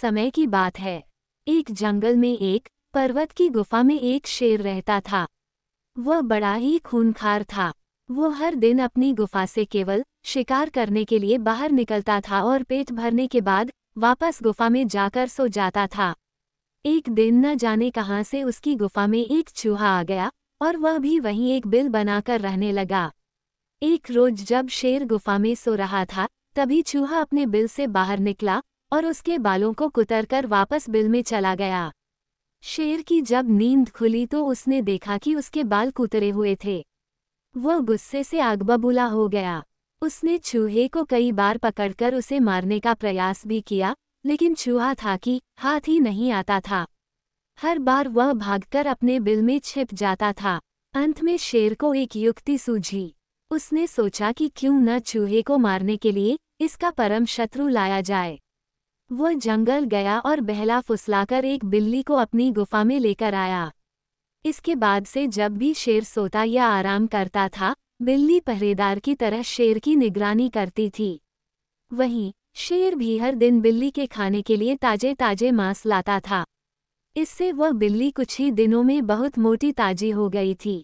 समय की बात है एक जंगल में एक पर्वत की गुफा में एक शेर रहता था वह बड़ा ही खूनखार था वो हर दिन अपनी गुफा से केवल शिकार करने के लिए बाहर निकलता था और पेट भरने के बाद वापस गुफा में जाकर सो जाता था एक दिन न जाने कहाँ से उसकी गुफा में एक चूहा आ गया और वह भी वहीं एक बिल बनाकर रहने लगा एक रोज जब शेर गुफा में सो रहा था तभी चूहा अपने बिल से बाहर निकला और उसके बालों को कुतरकर वापस बिल में चला गया शेर की जब नींद खुली तो उसने देखा कि उसके बाल कुतरे हुए थे वह गुस्से से आगबबूला हो गया उसने चूहे को कई बार पकड़कर उसे मारने का प्रयास भी किया लेकिन चूहा था कि हाथ ही नहीं आता था हर बार वह भागकर अपने बिल में छिप जाता था अंत में शेर को एक युक्ति सूझी उसने सोचा कि क्यों न चूहे को मारने के लिए इसका परम शत्रु लाया जाए वह जंगल गया और बहला फुसलाकर एक बिल्ली को अपनी गुफा में लेकर आया इसके बाद से जब भी शेर सोता या आराम करता था बिल्ली पहरेदार की तरह शेर की निगरानी करती थी वहीं शेर भी हर दिन बिल्ली के खाने के लिए ताजे ताजे मांस लाता था इससे वह बिल्ली कुछ ही दिनों में बहुत मोटी ताजी हो गई थी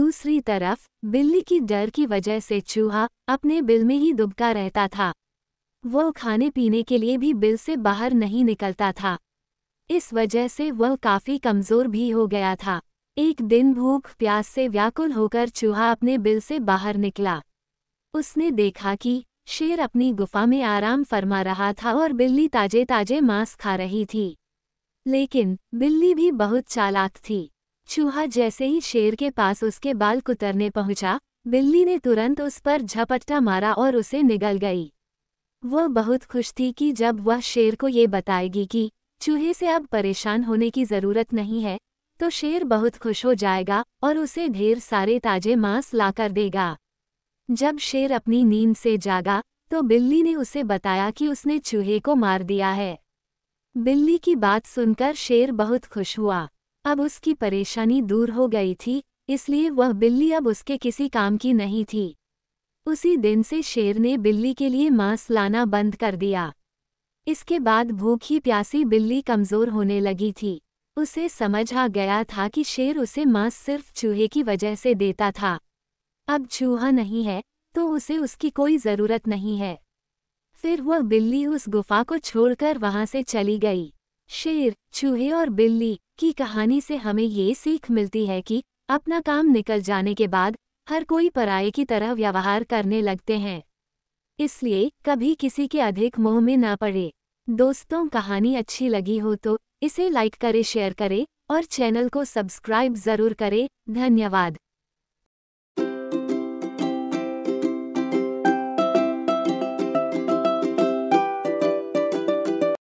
दूसरी तरफ बिल्ली की डर की वजह से चूहा अपने बिल में ही दुबका रहता था वह खाने पीने के लिए भी बिल से बाहर नहीं निकलता था इस वजह से वह काफ़ी कमज़ोर भी हो गया था एक दिन भूख प्यास से व्याकुल होकर चूहा अपने बिल से बाहर निकला उसने देखा कि शेर अपनी गुफा में आराम फरमा रहा था और बिल्ली ताजे ताजे मांस खा रही थी लेकिन बिल्ली भी बहुत चालाक थी चूहा जैसे ही शेर के पास उसके बाल कुतरने पहुंचा बिल्ली ने तुरंत उस पर झपट्टा मारा और उसे निगल गई वह बहुत खुश थी कि जब वह शेर को ये बताएगी कि चूहे से अब परेशान होने की ज़रूरत नहीं है तो शेर बहुत खुश हो जाएगा और उसे ढेर सारे ताजे मांस लाकर देगा जब शेर अपनी नींद से जागा तो बिल्ली ने उसे बताया कि उसने चूहे को मार दिया है बिल्ली की बात सुनकर शेर बहुत खुश हुआ अब उसकी परेशानी दूर हो गई थी इसलिए वह बिल्ली अब उसके किसी काम की नहीं थी उसी दिन से शेर ने बिल्ली के लिए मांस लाना बंद कर दिया इसके बाद भूखी प्यासी बिल्ली कमज़ोर होने लगी थी उसे समझ आ गया था कि शेर उसे मांस सिर्फ चूहे की वजह से देता था अब चूहा नहीं है तो उसे उसकी कोई ज़रूरत नहीं है फिर वह बिल्ली उस गुफा को छोड़कर वहाँ से चली गई शेर चूहे और बिल्ली की कहानी से हमें ये सीख मिलती है कि अपना काम निकल जाने के बाद हर कोई पराये की तरह व्यवहार करने लगते हैं इसलिए कभी किसी के अधिक मोह में ना पड़े दोस्तों कहानी अच्छी लगी हो तो इसे लाइक करें शेयर करें और चैनल को सब्सक्राइब ज़रूर करें धन्यवाद